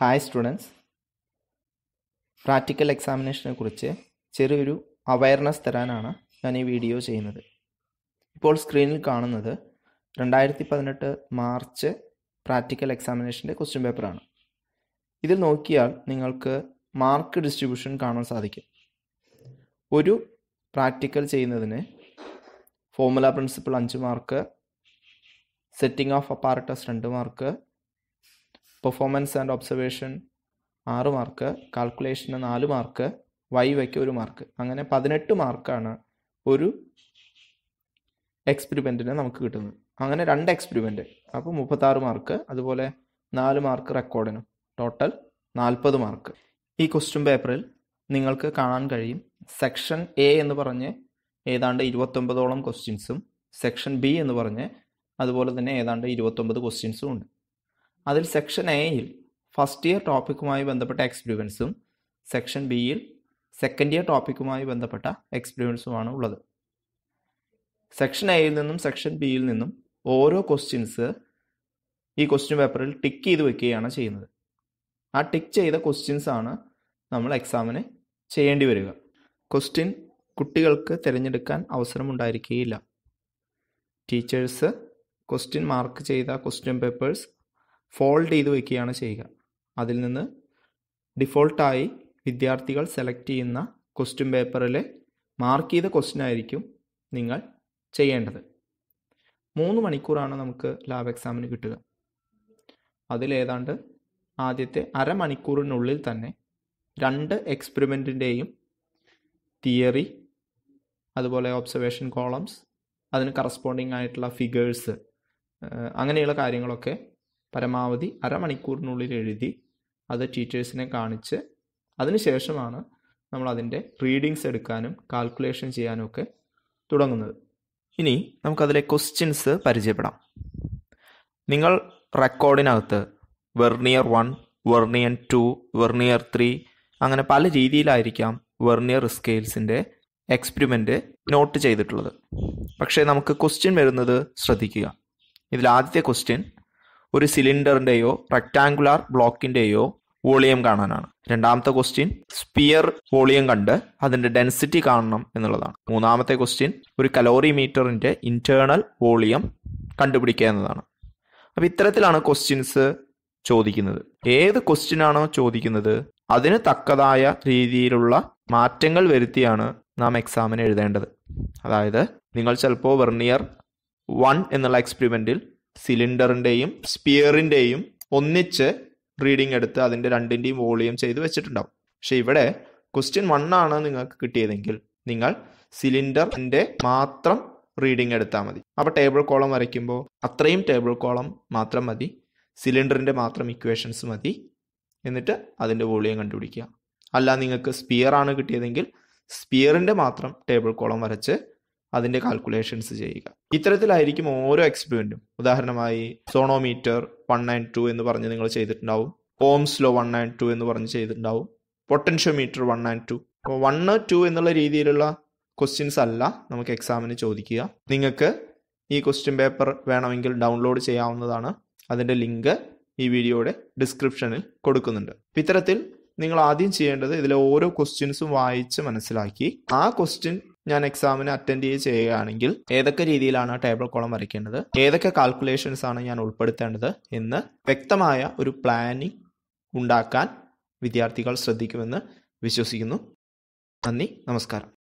hi students practical എക്സാമിനേഷനെ കുറിച്ച് ചെറിയൊരു awareness തരാനാണ് ഞാൻ ഈ വീഡിയോ ചെയ്യുന്നത് ഇപ്പോൾ സ്ക്രീനിൽ കാണുന്നത് രണ്ടായിരത്തി പതിനെട്ട് മാർച്ച് പ്രാക്ടിക്കൽ എക്സാമിനേഷൻ്റെ ക്വസ്റ്റ്യൻ പേപ്പറാണ് ഇതിൽ നോക്കിയാൽ നിങ്ങൾക്ക് മാർക്ക് ഡിസ്ട്രിബ്യൂഷൻ കാണാൻ സാധിക്കും ഒരു പ്രാക്ടിക്കൽ ചെയ്യുന്നതിന് ഫോർമുല പ്രിൻസിപ്പിൾ അഞ്ച് മാർക്ക് സെറ്റിംഗ് ഓഫ് അപ്പാർട്ടസ് രണ്ട് മാർക്ക് പെർഫോമൻസ് ആൻഡ് ഒബ്സർവേഷൻ ആറ് മാർക്ക് കാൽക്കുലേഷന് നാല് മാർക്ക് വൈ വയ്ക്ക് ഒരു മാർക്ക് അങ്ങനെ പതിനെട്ട് മാർക്കാണ് ഒരു എക്സ്പെരിമെൻറ്റിന് നമുക്ക് കിട്ടുന്നത് അങ്ങനെ രണ്ട് എക്സ്പെരിമെൻറ്റ് അപ്പോൾ മുപ്പത്താറ് മാർക്ക് അതുപോലെ നാല് മാർക്ക് റെക്കോർഡിനും ടോട്ടൽ നാൽപ്പത് മാർക്ക് ഈ ക്വസ്റ്റ്യൻ പേപ്പറിൽ നിങ്ങൾക്ക് കാണാൻ കഴിയും സെക്ഷൻ എ എന്ന് പറഞ്ഞ് ഏതാണ്ട് ഇരുപത്തൊമ്പതോളം ക്വസ്റ്റ്യൻസും സെക്ഷൻ ബി എന്ന് പറഞ്ഞ് അതുപോലെ തന്നെ ഏതാണ്ട് ഇരുപത്തൊമ്പത് ക്വസ്റ്റ്യൻസും ഉണ്ട് അതിൽ സെക്ഷൻ എയിൽ ഫസ്റ്റ് ഇയർ ടോപ്പിക്കുമായി ബന്ധപ്പെട്ട എക്സ്പീരിയൻസും സെക്ഷൻ ബിയിൽ സെക്കൻഡ് ഇയർ ടോപ്പിക്കുമായി ബന്ധപ്പെട്ട എക്സ്പീരിയൻസുമാണ് ഉള്ളത് സെക്ഷൻ എയിൽ നിന്നും സെക്ഷൻ ബിയിൽ നിന്നും ഓരോ ക്വസ്റ്റ്യൻസ് ഈ ക്വസ്റ്റ്യൻ പേപ്പറിൽ ടിക്ക് ചെയ്ത് വെക്കുകയാണ് ചെയ്യുന്നത് ആ ടിക്ക് ചെയ്ത ക്വസ്റ്റ്യൻസ് ആണ് നമ്മൾ എക്സാമിന് ചെയ്യേണ്ടി വരിക ക്വസ്റ്റ്യൻ കുട്ടികൾക്ക് തിരഞ്ഞെടുക്കാൻ അവസരമുണ്ടായിരിക്കുകയില്ല ടീച്ചേഴ്സ് ക്വസ്റ്റ്യൻ മാർക്ക് ചെയ്ത ക്വസ്റ്റ്യൻ പേപ്പേഴ്സ് ഫോൾഡ് ചെയ്ത് വയ്ക്കുകയാണ് ചെയ്യുക അതിൽ നിന്ന് ഡിഫോൾട്ടായി വിദ്യാർത്ഥികൾ സെലക്ട് ചെയ്യുന്ന ക്വസ്റ്റ്യൻ പേപ്പറിലെ മാർക്ക് ചെയ്ത ക്വസ്റ്റ്യൻ ആയിരിക്കും നിങ്ങൾ ചെയ്യേണ്ടത് മൂന്ന് മണിക്കൂറാണ് നമുക്ക് ലാബ് എക്സാമിന് കിട്ടുക അതിലേതാണ്ട് ആദ്യത്തെ അരമണിക്കൂറിനുള്ളിൽ തന്നെ രണ്ട് എക്സ്പെരിമെൻറ്റിൻ്റെയും തിയറി അതുപോലെ ഒബ്സർവേഷൻ കോളംസ് അതിന് കറസ്പോണ്ടിങ് ആയിട്ടുള്ള ഫിഗേഴ്സ് അങ്ങനെയുള്ള കാര്യങ്ങളൊക്കെ പരമാവധി അരമണിക്കൂറിനുള്ളിൽ എഴുതി അത് ടീച്ചേഴ്സിനെ കാണിച്ച് അതിനുശേഷമാണ് നമ്മൾ അതിൻ്റെ റീഡിങ്സ് എടുക്കാനും കാൽക്കുലേഷൻ ചെയ്യാനും ഒക്കെ തുടങ്ങുന്നത് ഇനി നമുക്കതിലെ ക്വസ്റ്റ്യൻസ് പരിചയപ്പെടാം നിങ്ങൾ റെക്കോർഡിനകത്ത് vernier one vernier two vernier three അങ്ങനെ പല രീതിയിലായിരിക്കാം വെർണിയർ സ്കെയിൽസിൻ്റെ എക്സ്പെരിമെൻ്റ് നോട്ട് ചെയ്തിട്ടുള്ളത് പക്ഷേ നമുക്ക് ക്വസ്റ്റ്യൻ വരുന്നത് ശ്രദ്ധിക്കുക ഇതിൽ ആദ്യത്തെ ക്വസ്റ്റ്യൻ ഒരു സിലിണ്ടറിന്റെയോ റെക്ടാങ്കുലാർ ബ്ലോക്കിന്റെയോ വോളിയം കാണാനാണ് രണ്ടാമത്തെ ക്വസ്റ്റ്യൻ സ്പിയർ വോളിയം കണ്ട് അതിന്റെ ഡെൻസിറ്റി കാണണം എന്നുള്ളതാണ് മൂന്നാമത്തെ ക്വസ്റ്റ്യൻ ഒരു കലോറി മീറ്ററിന്റെ ഇന്റേണൽ വോളിയം കണ്ടുപിടിക്കുക എന്നതാണ് അപ്പോൾ ഇത്തരത്തിലാണ് ക്വസ്റ്റ്യൻസ് ചോദിക്കുന്നത് ഏത് ക്വസ്റ്റ്യൻ ആണോ ചോദിക്കുന്നത് അതിന് തക്കതായ രീതിയിലുള്ള മാറ്റങ്ങൾ വരുത്തിയാണ് നാം എക്സാമിന് എഴുതേണ്ടത് അതായത് നിങ്ങൾ ചിലപ്പോൾ വെർണിയർ വൺ എന്നുള്ള എക്സ്പെരിമെന്റിൽ സിലിണ്ടറിൻ്റെയും സ്പിയറിൻ്റെയും ഒന്നിച്ച് റീഡിംഗ് എടുത്ത് അതിൻ്റെ രണ്ടിൻ്റെയും വോളിയം ചെയ്ത് വെച്ചിട്ടുണ്ടാവും പക്ഷെ ഇവിടെ ക്വസ്റ്റ്യൻ വൺ ആണ് നിങ്ങൾക്ക് കിട്ടിയതെങ്കിൽ നിങ്ങൾ സിലിണ്ടറിൻ്റെ മാത്രം റീഡിംഗ് എടുത്താൽ മതി അപ്പോൾ ടേബിൾ കോളം വരയ്ക്കുമ്പോൾ അത്രയും ടേബിൾ കോളം മാത്രം മതി സിലിണ്ടറിൻ്റെ മാത്രം ഇക്വേഷൻസ് മതി എന്നിട്ട് അതിൻ്റെ വോളിയം കണ്ടുപിടിക്കുക അല്ല നിങ്ങൾക്ക് സ്പിയർ ആണ് കിട്ടിയതെങ്കിൽ സ്പിയറിൻ്റെ മാത്രം ടേബിൾ കോളം വരച്ച് അതിൻ്റെ കാൽക്കുലേഷൻസ് ചെയ്യുക ഇത്തരത്തിലായിരിക്കും ഓരോ എക്സ്പെരിമെൻറ്റും ഉദാഹരണമായി സോണോമീറ്റർ വൺ നയൻ ടു എന്ന് പറഞ്ഞ് നിങ്ങൾ ചെയ്തിട്ടുണ്ടാവും Ohm's law one nine two എന്ന് പറഞ്ഞ് ചെയ്തിട്ടുണ്ടാവും potentiometer one nine two one two എന്നുള്ള രീതിയിലുള്ള ക്വസ്റ്റ്യൻസ് അല്ല നമുക്ക് എക്സാമിന് ചോദിക്കുക നിങ്ങൾക്ക് ഈ ക്വസ്റ്റ്യൻ പേപ്പർ വേണമെങ്കിൽ ഡൗൺലോഡ് ചെയ്യാവുന്നതാണ് അതിൻ്റെ ലിങ്ക് ഈ വീഡിയോയുടെ ഡിസ്ക്രിപ്ഷനിൽ കൊടുക്കുന്നുണ്ട് ഇത്തരത്തിൽ നിങ്ങൾ ആദ്യം ചെയ്യേണ്ടത് ഇതിലെ ഓരോ ക്വസ്റ്റ്യൻസും വായിച്ച് മനസ്സിലാക്കി ആ ക്വസ്റ്റ്യൻ ഞാൻ എക്സാമിന് അറ്റൻഡ് ചെയ്യുകയാണെങ്കിൽ ഏതൊക്കെ രീതിയിലാണ് ടേബിൾ കോളം വരയ്ക്കേണ്ടത് ഏതൊക്കെ കാൽക്കുലേഷൻസ് ആണ് ഞാൻ ഉൾപ്പെടുത്തേണ്ടത് എന്ന് വ്യക്തമായ ഒരു പ്ലാനിംഗ് ഉണ്ടാക്കാൻ വിദ്യാർത്ഥികൾ ശ്രദ്ധിക്കുമെന്ന് വിശ്വസിക്കുന്നു നന്ദി നമസ്കാരം